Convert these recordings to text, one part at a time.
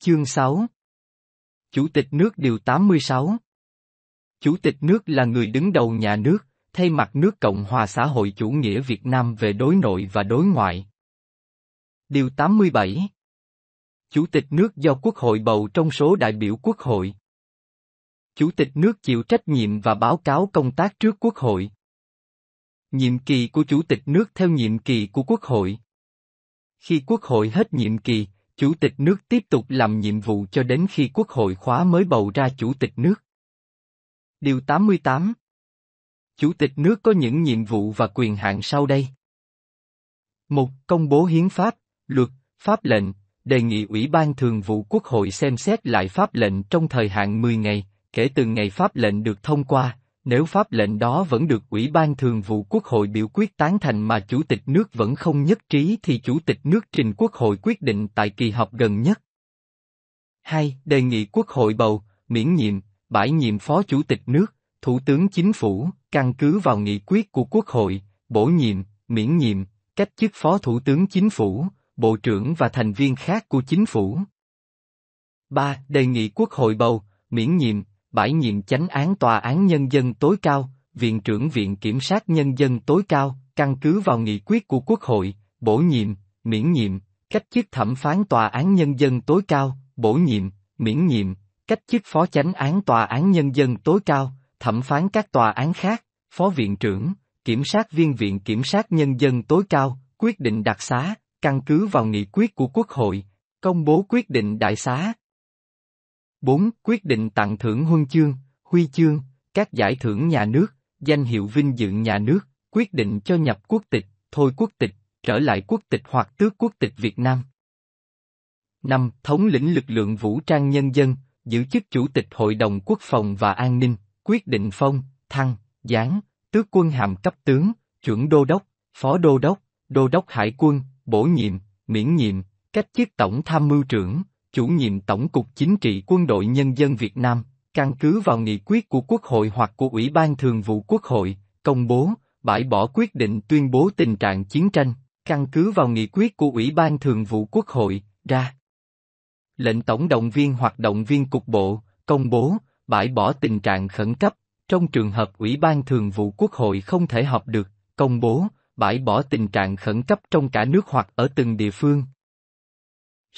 Chương 6 Chủ tịch nước Điều 86 Chủ tịch nước là người đứng đầu nhà nước, thay mặt nước Cộng hòa xã hội chủ nghĩa Việt Nam về đối nội và đối ngoại. Điều 87 Chủ tịch nước do Quốc hội bầu trong số đại biểu Quốc hội. Chủ tịch nước chịu trách nhiệm và báo cáo công tác trước Quốc hội. Nhiệm kỳ của Chủ tịch nước theo nhiệm kỳ của Quốc hội. Khi Quốc hội hết nhiệm kỳ, Chủ tịch nước tiếp tục làm nhiệm vụ cho đến khi Quốc hội khóa mới bầu ra Chủ tịch nước. Điều 88 Chủ tịch nước có những nhiệm vụ và quyền hạn sau đây. một, Công bố hiến pháp, luật, pháp lệnh, đề nghị Ủy ban Thường vụ Quốc hội xem xét lại pháp lệnh trong thời hạn 10 ngày, kể từ ngày pháp lệnh được thông qua, nếu pháp lệnh đó vẫn được Ủy ban Thường vụ Quốc hội biểu quyết tán thành mà Chủ tịch nước vẫn không nhất trí thì Chủ tịch nước trình Quốc hội quyết định tại kỳ họp gần nhất. 2. Đề nghị Quốc hội bầu, miễn nhiệm, bãi nhiệm Phó Chủ tịch nước, Thủ tướng Chính phủ, căn cứ vào nghị quyết của Quốc hội, bổ nhiệm, miễn nhiệm, cách chức Phó Thủ tướng Chính phủ, Bộ trưởng và thành viên khác của Chính phủ. 3. Đề nghị Quốc hội bầu, miễn nhiệm, bãi nhiệm chánh án tòa án nhân dân tối cao, viện trưởng viện kiểm sát nhân dân tối cao, căn cứ vào nghị quyết của Quốc hội, bổ nhiệm, miễn nhiệm, cách chức thẩm phán tòa án nhân dân tối cao, bổ nhiệm, miễn nhiệm, cách chức phó chánh án tòa án nhân dân tối cao, thẩm phán các tòa án khác, phó viện trưởng, kiểm sát viên viện kiểm sát nhân dân tối cao, quyết định đặc xá, căn cứ vào nghị quyết của Quốc hội, công bố quyết định đại xá, 4. Quyết định tặng thưởng huân chương, huy chương, các giải thưởng nhà nước, danh hiệu vinh dự nhà nước, quyết định cho nhập quốc tịch, thôi quốc tịch, trở lại quốc tịch hoặc tước quốc tịch Việt Nam. 5. Thống lĩnh lực lượng vũ trang nhân dân, giữ chức Chủ tịch Hội đồng Quốc phòng và An ninh, quyết định phong, thăng, giáng, tước quân hàm cấp tướng, chuẩn đô đốc, phó đô đốc, đô đốc hải quân, bổ nhiệm, miễn nhiệm, cách chức tổng tham mưu trưởng, chủ nhiệm Tổng cục Chính trị Quân đội Nhân dân Việt Nam, căn cứ vào nghị quyết của Quốc hội hoặc của Ủy ban Thường vụ Quốc hội, công bố, bãi bỏ quyết định tuyên bố tình trạng chiến tranh, căn cứ vào nghị quyết của Ủy ban Thường vụ Quốc hội, ra. Lệnh tổng động viên hoặc động viên cục bộ, công bố, bãi bỏ tình trạng khẩn cấp, trong trường hợp Ủy ban Thường vụ Quốc hội không thể họp được, công bố, bãi bỏ tình trạng khẩn cấp trong cả nước hoặc ở từng địa phương,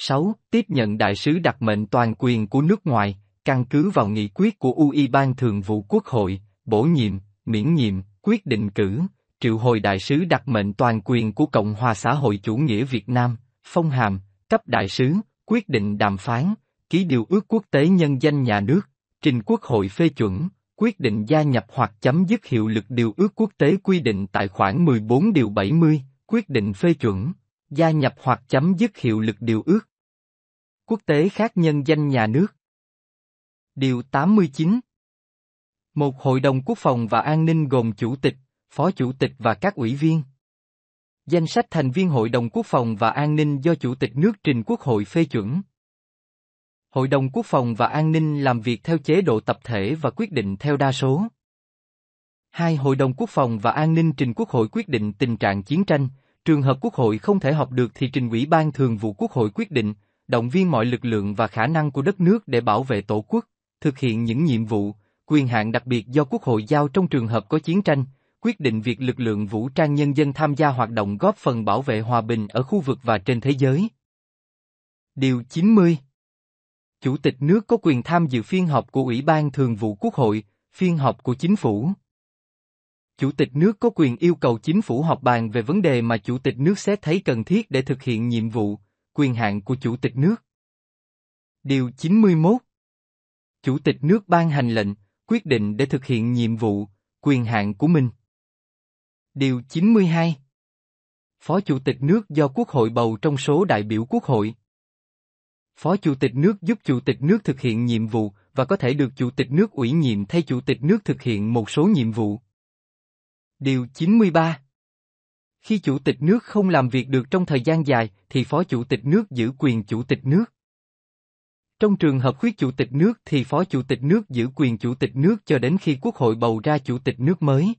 6. Tiếp nhận đại sứ đặc mệnh toàn quyền của nước ngoài, căn cứ vào nghị quyết của ủy Ban Thường vụ Quốc hội, bổ nhiệm, miễn nhiệm, quyết định cử, triệu hồi đại sứ đặc mệnh toàn quyền của Cộng hòa xã hội chủ nghĩa Việt Nam, phong hàm, cấp đại sứ, quyết định đàm phán, ký điều ước quốc tế nhân danh nhà nước, trình quốc hội phê chuẩn, quyết định gia nhập hoặc chấm dứt hiệu lực điều ước quốc tế quy định tại khoản 14 điều 70, quyết định phê chuẩn, gia nhập hoặc chấm dứt hiệu lực điều ước, Quốc tế khác nhân danh nhà nước. Điều 89 Một Hội đồng Quốc phòng và An ninh gồm Chủ tịch, Phó Chủ tịch và các ủy viên. Danh sách thành viên Hội đồng Quốc phòng và An ninh do Chủ tịch nước trình Quốc hội phê chuẩn. Hội đồng Quốc phòng và An ninh làm việc theo chế độ tập thể và quyết định theo đa số. Hai Hội đồng Quốc phòng và An ninh trình Quốc hội quyết định tình trạng chiến tranh, trường hợp Quốc hội không thể họp được thì trình ủy ban thường vụ Quốc hội quyết định, động viên mọi lực lượng và khả năng của đất nước để bảo vệ tổ quốc, thực hiện những nhiệm vụ, quyền hạn đặc biệt do Quốc hội giao trong trường hợp có chiến tranh, quyết định việc lực lượng vũ trang nhân dân tham gia hoạt động góp phần bảo vệ hòa bình ở khu vực và trên thế giới. Điều 90 Chủ tịch nước có quyền tham dự phiên họp của Ủy ban Thường vụ Quốc hội, phiên họp của chính phủ. Chủ tịch nước có quyền yêu cầu chính phủ họp bàn về vấn đề mà Chủ tịch nước xét thấy cần thiết để thực hiện nhiệm vụ, quyền hạn của Chủ tịch nước. Điều 91 Chủ tịch nước ban hành lệnh, quyết định để thực hiện nhiệm vụ, quyền hạn của mình. Điều 92 Phó Chủ tịch nước do Quốc hội bầu trong số đại biểu Quốc hội. Phó Chủ tịch nước giúp Chủ tịch nước thực hiện nhiệm vụ và có thể được Chủ tịch nước ủy nhiệm thay Chủ tịch nước thực hiện một số nhiệm vụ. Điều 93 khi chủ tịch nước không làm việc được trong thời gian dài, thì phó chủ tịch nước giữ quyền chủ tịch nước. Trong trường hợp khuyết chủ tịch nước thì phó chủ tịch nước giữ quyền chủ tịch nước cho đến khi quốc hội bầu ra chủ tịch nước mới.